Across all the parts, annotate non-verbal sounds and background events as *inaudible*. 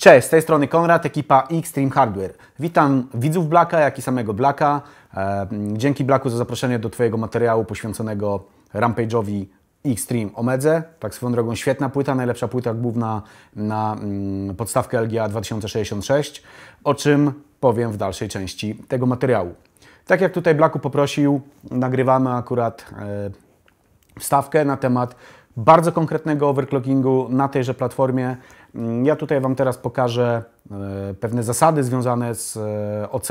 Cześć, z tej strony Konrad, ekipa Xtreme Hardware. Witam widzów Blaka jak i samego Blaka. E, dzięki Blaku za zaproszenie do Twojego materiału poświęconego Rampage'owi Xtreme Omedze. Tak swoją drogą świetna płyta, najlepsza płyta główna na mm, podstawkę LGA 2066, o czym powiem w dalszej części tego materiału. Tak jak tutaj Blaku poprosił, nagrywamy akurat e, wstawkę na temat bardzo konkretnego overclockingu na tejże platformie, ja tutaj Wam teraz pokażę e, pewne zasady związane z e, OC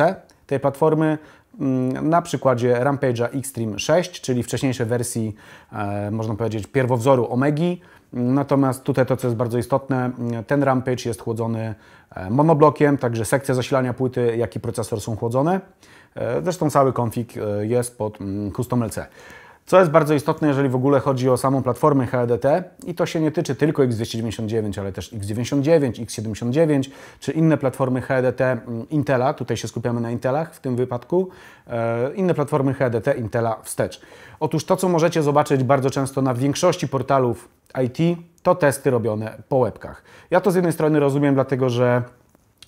tej platformy mm, na przykładzie Rampage'a Xtreme 6, czyli wcześniejszej wersji, e, można powiedzieć, pierwowzoru Omegi. Natomiast tutaj to, co jest bardzo istotne, ten Rampage jest chłodzony monoblokiem, także sekcja zasilania płyty, jak i procesor są chłodzone. Zresztą cały konfig jest pod mm, Custom LC. Co jest bardzo istotne, jeżeli w ogóle chodzi o samą platformę HEDT i to się nie tyczy tylko X299, ale też X99, X79 czy inne platformy HEDT mm, Intela, tutaj się skupiamy na Intelach w tym wypadku, e, inne platformy HEDT Intela wstecz. Otóż to, co możecie zobaczyć bardzo często na większości portalów IT, to testy robione po łebkach. Ja to z jednej strony rozumiem, dlatego że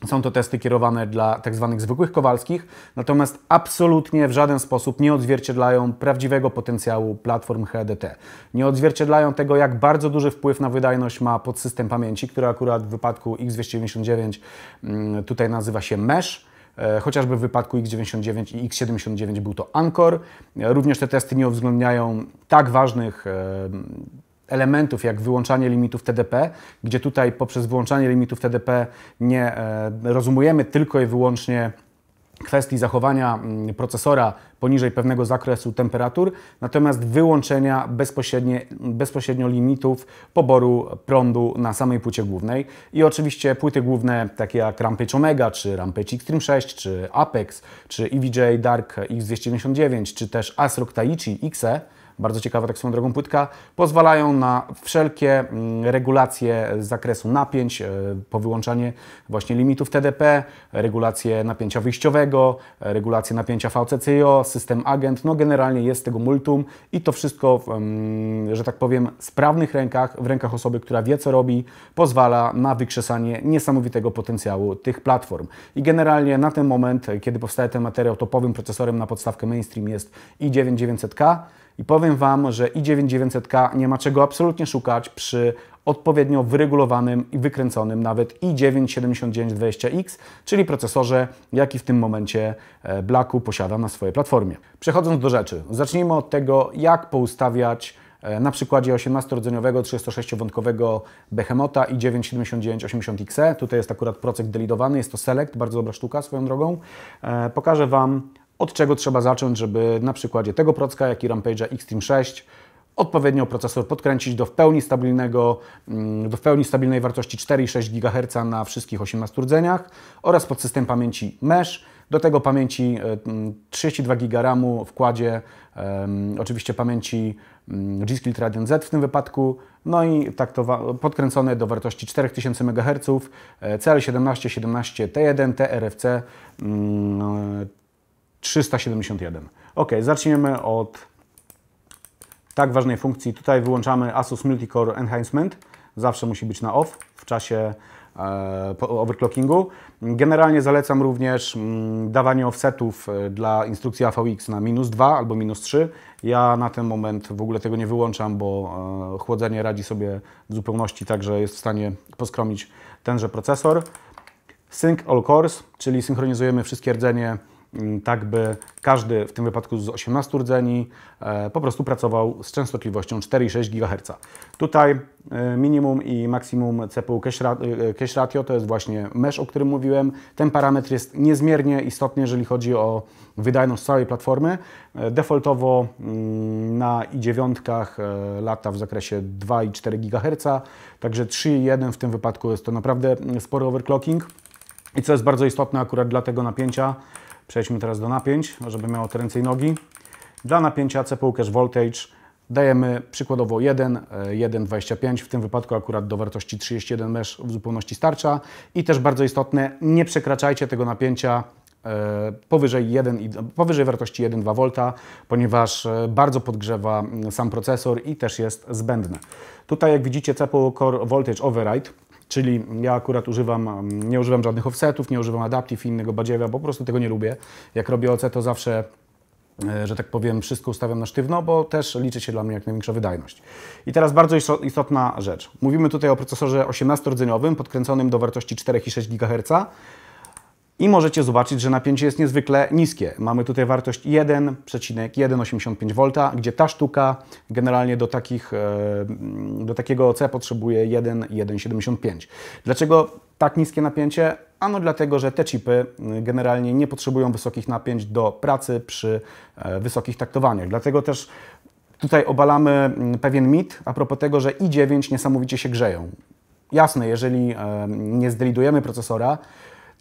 są to testy kierowane dla tak zwanych zwykłych kowalskich, natomiast absolutnie w żaden sposób nie odzwierciedlają prawdziwego potencjału platform HDT. Nie odzwierciedlają tego, jak bardzo duży wpływ na wydajność ma podsystem pamięci, który akurat w wypadku X299 mm, tutaj nazywa się mesh. E, chociażby w wypadku X99 i X79 był to Anchor. E, również te testy nie uwzględniają tak ważnych e, elementów, jak wyłączanie limitów TDP, gdzie tutaj poprzez wyłączanie limitów TDP nie e, rozumiemy tylko i wyłącznie kwestii zachowania mm, procesora poniżej pewnego zakresu temperatur, natomiast wyłączenia bezpośrednie, bezpośrednio limitów poboru prądu na samej płycie głównej. I oczywiście płyty główne takie jak Rampage Omega, czy Rampage Extreme 6, czy Apex, czy EVJ Dark X299, czy też ASRock Taichi XE, bardzo ciekawa tak swoją drogą płytka, pozwalają na wszelkie mm, regulacje z zakresu napięć, e, powyłączanie właśnie limitów TDP, regulację napięcia wyjściowego, e, regulację napięcia VCCO, system agent, no generalnie jest tego multum i to wszystko, mm, że tak powiem, w sprawnych rękach, w rękach osoby, która wie co robi, pozwala na wykrzesanie niesamowitego potencjału tych platform. I generalnie na ten moment, kiedy powstaje ten materiał, topowym procesorem na podstawkę mainstream jest i9900K, i powiem Wam, że i9900K nie ma czego absolutnie szukać przy odpowiednio wyregulowanym i wykręconym nawet i9-7920X, czyli procesorze, jaki w tym momencie e, Blacku posiada na swojej platformie. Przechodząc do rzeczy, zacznijmy od tego, jak poustawiać e, na przykładzie 18-rodzeniowego 36-wątkowego Behemota i 97980XE. Tutaj jest akurat procek delidowany, jest to Select, bardzo dobra sztuka swoją drogą. E, pokażę Wam od czego trzeba zacząć, żeby na przykładzie tego procka, jak i Rampage'a Xtreme 6 odpowiednio procesor podkręcić do w pełni, stabilnego, mm, do w pełni stabilnej wartości 4,6 GHz na wszystkich 18 rdzeniach oraz podsystem pamięci mesh, do tego pamięci 32 e, mm, GB RAMu, wkładzie oczywiście pamięci mm, G-Skill Radiant Z w tym wypadku, no i tak to podkręcone do wartości 4000 MHz, cl 1717 17T1, TRFC, 371. Ok, zaczniemy od tak ważnej funkcji. Tutaj wyłączamy Asus Multicore Enhancement. Zawsze musi być na off w czasie e, overclockingu. Generalnie zalecam również mm, dawanie offsetów e, dla instrukcji AVX na minus 2 albo minus 3. Ja na ten moment w ogóle tego nie wyłączam, bo e, chłodzenie radzi sobie w zupełności, także jest w stanie poskromić tenże procesor. Sync all cores, czyli synchronizujemy wszystkie rdzenie Mm, tak by każdy, w tym wypadku z 18 rdzeni, e, po prostu pracował z częstotliwością 4,6 GHz. Tutaj e, minimum i maksimum CPU cache ratio to jest właśnie mesh, o którym mówiłem. Ten parametr jest niezmiernie istotny, jeżeli chodzi o wydajność całej platformy. E, defaultowo mm, na i9 lata w zakresie 2,4 GHz, także 3,1 w tym wypadku jest to naprawdę mm, spory overclocking. I co jest bardzo istotne akurat dla tego napięcia, Przejdźmy teraz do napięć, żeby miało te ręce i nogi. Dla napięcia CPU Voltage dajemy przykładowo 1, 1,25, e, w tym wypadku akurat do wartości 31 mesh w zupełności starcza. I też bardzo istotne, nie przekraczajcie tego napięcia e, powyżej, 1, powyżej wartości 1,2 V, ponieważ e, bardzo podgrzewa sam procesor i też jest zbędne. Tutaj jak widzicie CPU Core Voltage Override Czyli ja akurat używam, nie używam żadnych offsetów, nie używam adaptive innego badziewia, bo po prostu tego nie lubię. Jak robię OC, to zawsze e, że tak powiem, wszystko ustawiam na sztywno, bo też liczy się dla mnie jak największa wydajność. I teraz bardzo istotna rzecz. Mówimy tutaj o procesorze 18-rdzeniowym, podkręconym do wartości 4,6 GHz, i możecie zobaczyć, że napięcie jest niezwykle niskie. Mamy tutaj wartość 1,185 V, gdzie ta sztuka generalnie do, takich, e, mm, do takiego OC potrzebuje 1,175. Dlaczego tak niskie napięcie? Ano dlatego, że te chipy mm, generalnie nie potrzebują wysokich napięć do pracy przy e, wysokich taktowaniach. Dlatego też tutaj obalamy mm, pewien mit a propos tego, że i9 niesamowicie się grzeją. Jasne, jeżeli e, nie zdelidujemy procesora,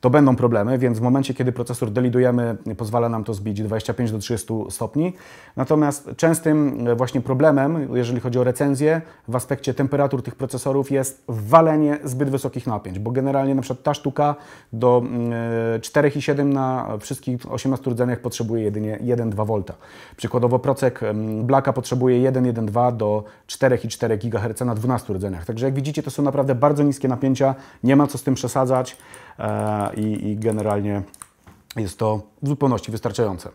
to będą problemy, więc w momencie, kiedy procesor delidujemy, pozwala nam to zbić 25 do 30 stopni. Natomiast częstym e, właśnie problemem, jeżeli chodzi o recenzję, w aspekcie temperatur tych procesorów jest walenie zbyt wysokich napięć, bo generalnie na przykład ta sztuka do 4,7 mm, e, na wszystkich 18 rdzeniach potrzebuje jedynie 1,2 V. Przykładowo procek mm, Blacka potrzebuje 1,1,2 do 4,4 GHz na 12 rdzeniach. Także jak widzicie, to są naprawdę bardzo niskie napięcia, nie ma co z tym przesadzać. E, i, i generalnie jest to w zupełności wystarczające.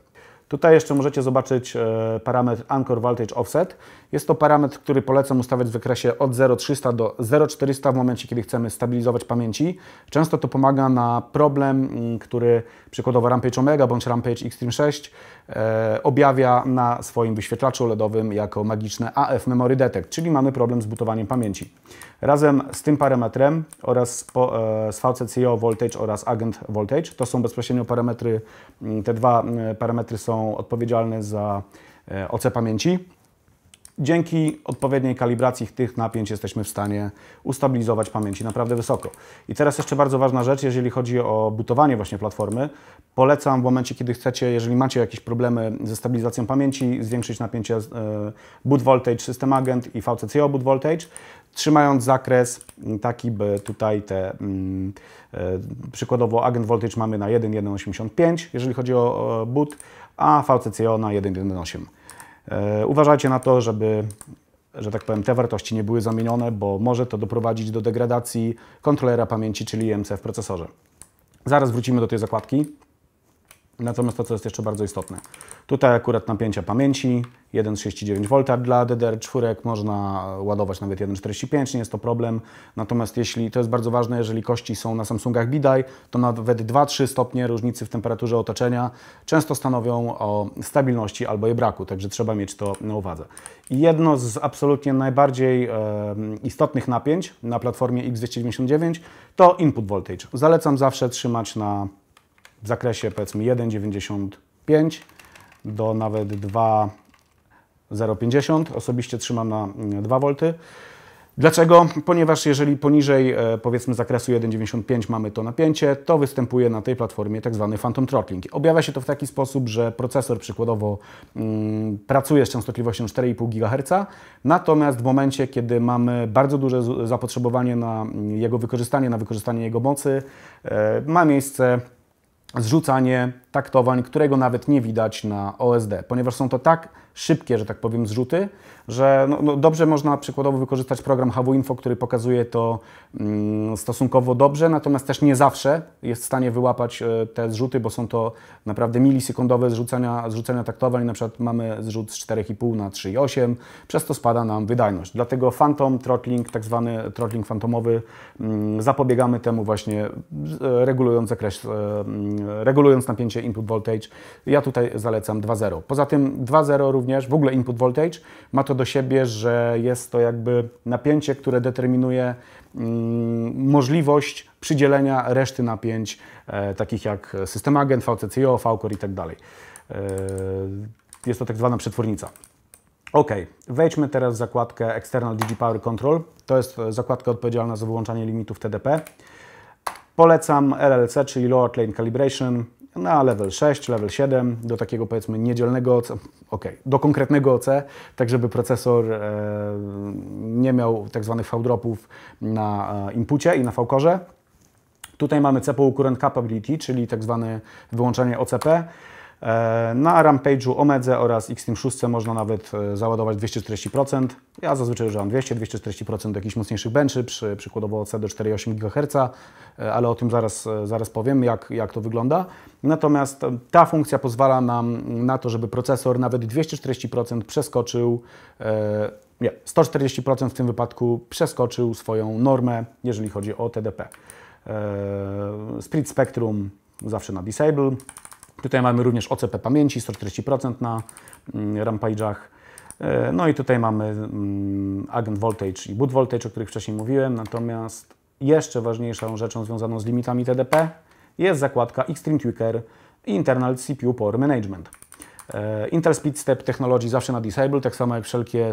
Tutaj jeszcze możecie zobaczyć e, parametr Anchor Voltage Offset. Jest to parametr, który polecam ustawiać w wykresie od 0,300 do 0,400 w momencie, kiedy chcemy stabilizować pamięci. Często to pomaga na problem, mm, który przykładowo Rampage Omega bądź Rampage Xtreme 6 E, objawia na swoim wyświetlaczu LEDowym jako magiczne AF Memory Detect, czyli mamy problem z butowaniem pamięci. Razem z tym parametrem oraz e, z VCCO Voltage oraz Agent Voltage, to są bezpośrednio parametry, te dwa parametry są odpowiedzialne za e, OC pamięci. Dzięki odpowiedniej kalibracji tych napięć jesteśmy w stanie ustabilizować pamięci naprawdę wysoko. I teraz jeszcze bardzo ważna rzecz, jeżeli chodzi o butowanie właśnie platformy. Polecam w momencie, kiedy chcecie, jeżeli macie jakieś problemy ze stabilizacją pamięci, zwiększyć napięcie e, boot voltage, system agent i VCCO boot voltage, trzymając zakres taki, by tutaj te mm, e, przykładowo agent voltage mamy na 1,185, jeżeli chodzi o boot, a VCCO na 1,18. E, uważajcie na to, żeby że tak powiem, te wartości nie były zamienione, bo może to doprowadzić do degradacji kontrolera pamięci, czyli IMC w procesorze. Zaraz wrócimy do tej zakładki. Natomiast to, co jest jeszcze bardzo istotne, tutaj akurat napięcia pamięci 1,69V dla DDR4 można ładować nawet 1,45, nie jest to problem. Natomiast jeśli, to jest bardzo ważne, jeżeli kości są na Samsungach Bidaj, to nawet 2-3 stopnie różnicy w temperaturze otoczenia często stanowią o stabilności albo jej braku, także trzeba mieć to na uwadze. I jedno z absolutnie najbardziej e, istotnych napięć na platformie X299 to input voltage. Zalecam zawsze trzymać na w zakresie powiedzmy 1,95 do nawet 2,050. Osobiście trzymam na 2 mm, V. Dlaczego? Ponieważ jeżeli poniżej e, powiedzmy zakresu 1,95 mamy to napięcie, to występuje na tej platformie tak zwany phantom throttling. Objawia się to w taki sposób, że procesor przykładowo mm, pracuje z częstotliwością 4,5 GHz, natomiast w momencie, kiedy mamy bardzo duże zapotrzebowanie na mm, jego wykorzystanie, na wykorzystanie jego mocy, e, ma miejsce zrzucanie taktowań, którego nawet nie widać na OSD, ponieważ są to tak szybkie, że tak powiem, zrzuty, że no, no dobrze można przykładowo wykorzystać program HWinfo, który pokazuje to mm, stosunkowo dobrze, natomiast też nie zawsze jest w stanie wyłapać e, te zrzuty, bo są to naprawdę milisekundowe zrzucania, zrzucenia taktowań, na przykład mamy zrzut z 4,5 na 3,8, przez to spada nam wydajność. Dlatego phantom throttling, tak zwany throttling fantomowy, mm, zapobiegamy temu właśnie e, regulując zakres, e, mm, regulując napięcie input voltage. Ja tutaj zalecam 2.0. Poza tym 2.0 również również, w ogóle input voltage, ma to do siebie, że jest to jakby napięcie, które determinuje mm, możliwość przydzielenia reszty napięć, e, takich jak system agent, VCCO, VCOR i tak dalej. E, jest to tak zwana przetwórnica. Ok, wejdźmy teraz w zakładkę External DigiPower Control. To jest zakładka odpowiedzialna za wyłączanie limitów TDP. Polecam LLC czyli Lower Lane Calibration na no, level 6, level 7, do takiego powiedzmy niedzielnego OC, ok, do konkretnego OC, tak żeby procesor e, nie miał tak zwanych V-dropów na e, i na V-korze. Tutaj mamy CPU Current Capability, czyli tak zwane wyłączenie OCP. E, na Rampage'u Omedze oraz Xteam 6 można nawet e, załadować 240%. Ja zazwyczaj używam 200-240% do jakichś mocniejszych benczy, przy, przykładowo CD 4,8 GHz, ale o tym zaraz, e, zaraz powiem, jak, jak to wygląda. Natomiast ta funkcja pozwala nam na to, żeby procesor nawet 240% przeskoczył, nie, 140% w tym wypadku przeskoczył swoją normę, jeżeli chodzi o TDP. Split Spectrum zawsze na Disable, Tutaj mamy również OCP pamięci 140% na mm, rampage'ach. E, no i tutaj mamy mm, agent voltage i boot voltage, o których wcześniej mówiłem. Natomiast jeszcze ważniejszą rzeczą związaną z limitami TDP jest zakładka Extreme Tweaker Internal CPU Power Management. E, Intel Speed Step technologii zawsze na disable, tak samo jak wszelkie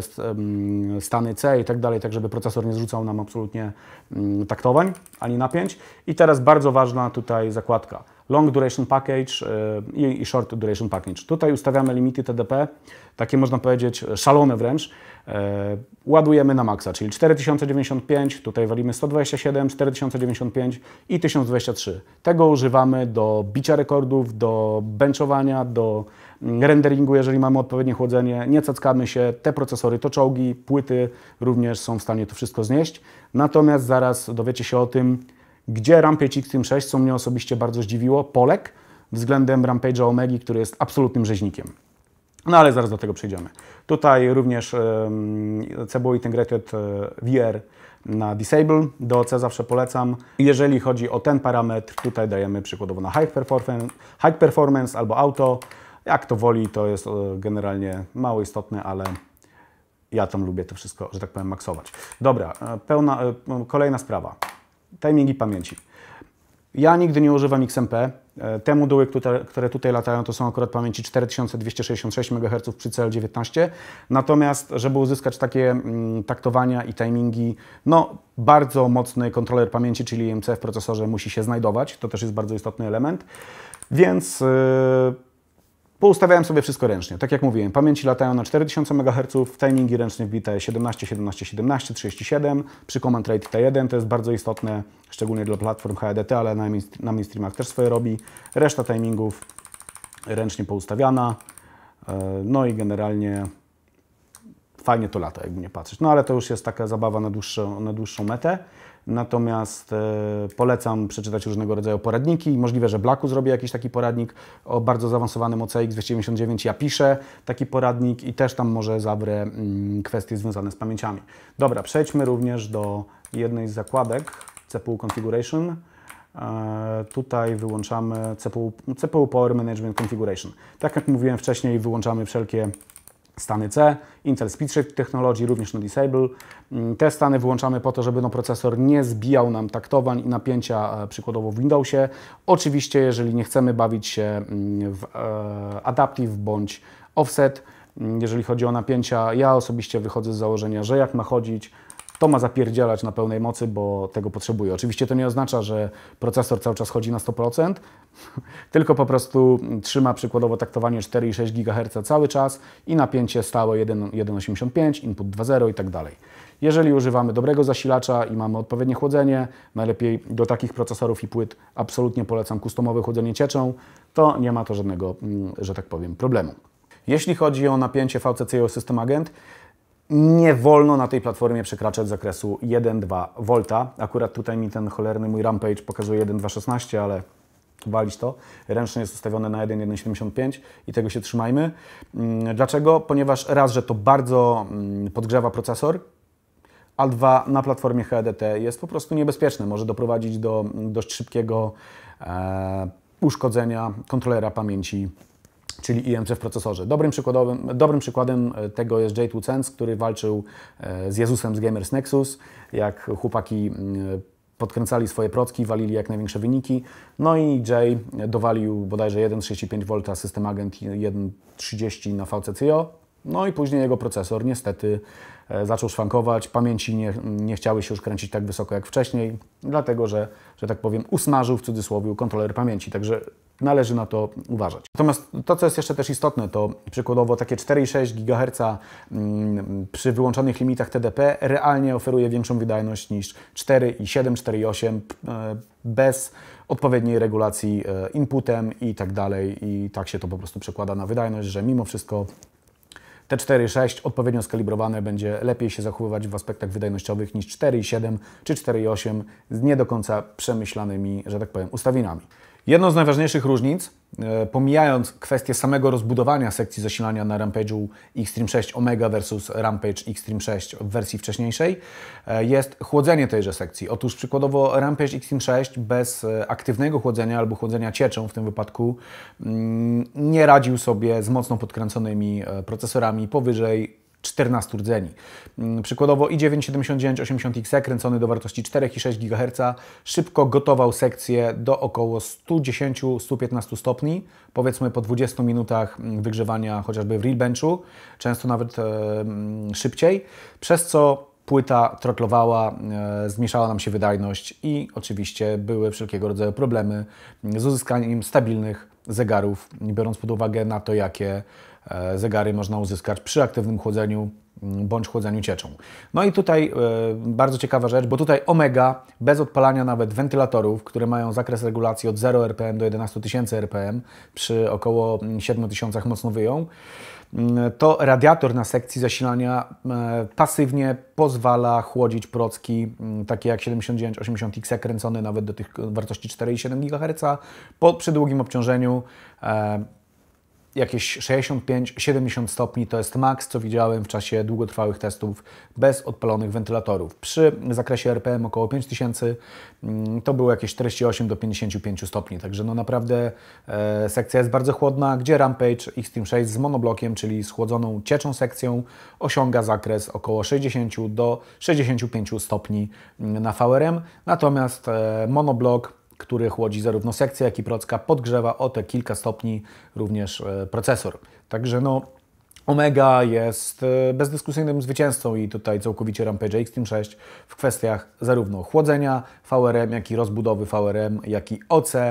stany C i tak dalej, tak żeby procesor nie zrzucał nam absolutnie mm, taktowań ani napięć. I teraz bardzo ważna tutaj zakładka long duration package e, i short duration package. Tutaj ustawiamy limity TDP, takie można powiedzieć e, szalone wręcz. E, ładujemy na maksa, czyli 4095, tutaj walimy 127, 4095 i 1023. Tego używamy do bicia rekordów, do benchowania, do mm, renderingu, jeżeli mamy odpowiednie chłodzenie. Nie cackamy się, te procesory to czołgi, płyty również są w stanie to wszystko znieść. Natomiast zaraz dowiecie się o tym, gdzie Rampage X-6, co mnie osobiście bardzo zdziwiło, Polek względem Rampage'a Omegi, który jest absolutnym rzeźnikiem. No ale zaraz do tego przejdziemy. Tutaj również um, Cebu Integrated e, VR na Disable, do C zawsze polecam. Jeżeli chodzi o ten parametr, tutaj dajemy przykładowo na High Performance, high performance albo Auto. Jak to woli, to jest e, generalnie mało istotne, ale ja tam lubię to wszystko, że tak powiem, maksować. Dobra, e, pełna, kolejna sprawa timingi pamięci. Ja nigdy nie używam XMP. E, te moduły, które tutaj latają, to są akurat pamięci 4266 MHz przy CL19. Natomiast, żeby uzyskać takie mm, taktowania i timingi, no bardzo mocny kontroler pamięci, czyli IMC w procesorze musi się znajdować. To też jest bardzo istotny element. Więc... Yy Poustawiałem sobie wszystko ręcznie. Tak jak mówiłem, pamięci latają na 4000 MHz, timingi ręcznie wbite 17, 17, 17, 37, przy command rate T1 to jest bardzo istotne, szczególnie dla platform HDT, ale na, na mainstreamach też swoje robi. Reszta timingów ręcznie poustawiana, e, no i generalnie fajnie to lata, jakby nie patrzeć. No ale to już jest taka zabawa na dłuższą, na dłuższą metę. Natomiast e, polecam przeczytać różnego rodzaju poradniki i możliwe, że Blaku zrobię jakiś taki poradnik o bardzo zaawansowanym OCX 299. Ja piszę taki poradnik i też tam może zabrę mm, kwestie związane z pamięciami. Dobra, przejdźmy również do jednej z zakładek CPU Configuration. E, tutaj wyłączamy CPU, CPU Power Management Configuration. Tak jak mówiłem wcześniej, wyłączamy wszelkie stany C, Intel SpeedShift Technology, również no Disable. Mm, te stany wyłączamy po to, żeby no procesor nie zbijał nam taktowań i napięcia e, przykładowo w Windowsie. Oczywiście, jeżeli nie chcemy bawić się mm, w e, adaptive bądź offset, mm, jeżeli chodzi o napięcia, ja osobiście wychodzę z założenia, że jak ma chodzić to ma zapierdzielać na pełnej mocy, bo tego potrzebuje. Oczywiście to nie oznacza, że procesor cały czas chodzi na 100%, *laughs* tylko po prostu trzyma przykładowo taktowanie 4,6 GHz cały czas i napięcie stałe 1,85, input 2.0 i tak dalej. Jeżeli używamy dobrego zasilacza i mamy odpowiednie chłodzenie, najlepiej do takich procesorów i płyt absolutnie polecam kustomowe chłodzenie cieczą, to nie ma to żadnego, mm, że tak powiem, problemu. Jeśli chodzi o napięcie VCC system agent, nie wolno na tej platformie przekraczać zakresu 1,2 V. Akurat tutaj mi ten cholerny mój Rampage pokazuje 1,216, ale walić to. Ręcznie jest ustawione na 1,175 i tego się trzymajmy. Mm, dlaczego? Ponieważ raz, że to bardzo mm, podgrzewa procesor, a dwa, na platformie HDT jest po prostu niebezpieczne. Może doprowadzić do mm, dość szybkiego e, uszkodzenia kontrolera pamięci czyli IMC w procesorze. Dobrym, przykładowym, dobrym przykładem e, tego jest Jay Tucens, który walczył e, z Jezusem z Gamers Nexus, jak chłopaki podkręcali swoje procki, walili jak największe wyniki. No i Jay dowalił bodajże 135 v system agent 1,30 na VCCO. No i później jego procesor niestety E, zaczął szwankować, pamięci nie, nie chciały się już kręcić tak wysoko jak wcześniej, dlatego że, że tak powiem, usmażył w cudzysłowie kontroler pamięci, także należy na to uważać. Natomiast to, co jest jeszcze też istotne, to przykładowo takie 4,6 GHz mm, przy wyłączonych limitach TDP realnie oferuje większą wydajność niż 4,7, 4,8 e, bez odpowiedniej regulacji e, inputem i tak dalej i tak się to po prostu przekłada na wydajność, że mimo wszystko te 4,6 odpowiednio skalibrowane będzie lepiej się zachowywać w aspektach wydajnościowych niż 4,7 czy 4,8 z nie do końca przemyślanymi, że tak powiem, ustawinami. Jedną z najważniejszych różnic E, pomijając kwestię samego rozbudowania sekcji zasilania na Rampage'u Xtreme 6 Omega versus Rampage Xtreme 6 w wersji wcześniejszej, e, jest chłodzenie tejże sekcji. Otóż przykładowo Rampage Xtreme 6 bez e, aktywnego chłodzenia albo chłodzenia cieczą w tym wypadku mm, nie radził sobie z mocno podkręconymi procesorami powyżej 14 rdzeni. Mm, przykładowo i 979 80X kręcony do wartości 4,6 GHz szybko gotował sekcję do około 110-115 stopni, powiedzmy po 20 minutach mm, wygrzewania chociażby w real benchu, często nawet e, mm, szybciej, przez co płyta trotlowała, e, zmniejszała nam się wydajność i oczywiście były wszelkiego rodzaju problemy z uzyskaniem stabilnych zegarów, biorąc pod uwagę na to, jakie E, zegary można uzyskać przy aktywnym chłodzeniu mm, bądź chłodzeniu cieczą. No i tutaj e, bardzo ciekawa rzecz, bo tutaj omega bez odpalania nawet wentylatorów, które mają zakres regulacji od 0 rpm do 11 000 rpm przy około 7000 mm, mocno wyją, mm, to radiator na sekcji zasilania e, pasywnie pozwala chłodzić procki takie jak 7980X kręcone nawet do tych wartości 4,7 GHz po przy długim obciążeniu jakieś 65-70 stopni to jest maks, co widziałem w czasie długotrwałych testów bez odpalonych wentylatorów. Przy zakresie RPM około 5000 mm, to było jakieś 48 do 55 stopni, także no naprawdę e, sekcja jest bardzo chłodna, gdzie Rampage Xtreme 6 z monoblokiem, czyli z chłodzoną cieczą sekcją osiąga zakres około 60 do 65 stopni mm, na VRM, natomiast e, monoblok który chłodzi zarówno sekcję, jak i procka, podgrzewa o te kilka stopni również e, procesor. Także no, Omega jest y, bezdyskusyjnym zwycięzcą i tutaj całkowicie Rampage Extreme 6 w kwestiach zarówno chłodzenia VRM, jak i rozbudowy VRM, jak i OC y,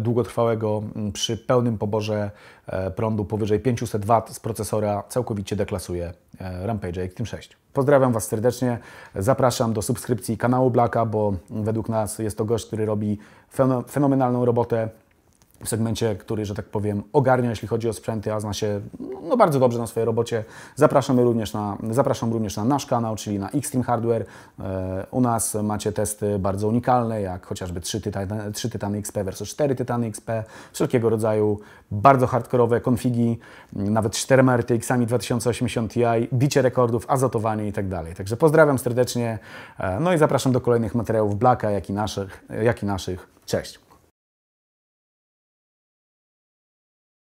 długotrwałego mm, przy pełnym poborze e, prądu powyżej 500 W z procesora całkowicie deklasuje e, Rampage Extreme 6. Pozdrawiam Was serdecznie, zapraszam do subskrypcji kanału Blacka, bo według nas jest to gość, który robi fenomenalną robotę w segmencie, który, że tak powiem, ogarnia, jeśli chodzi o sprzęty, a zna się no, bardzo dobrze na swojej robocie. Zapraszamy również na, zapraszam również na nasz kanał, czyli na Xtreme Hardware. E, u nas macie testy bardzo unikalne, jak chociażby 3, Titan, 3 XP versus 4 Titan XP, wszelkiego rodzaju bardzo hardkorowe konfigi, nawet 4 RTX-ami 2080 Ti, bicie rekordów, azotowanie itd. Tak Także pozdrawiam serdecznie, e, no i zapraszam do kolejnych materiałów Blacka, jak i naszych. Jak i naszych. Cześć!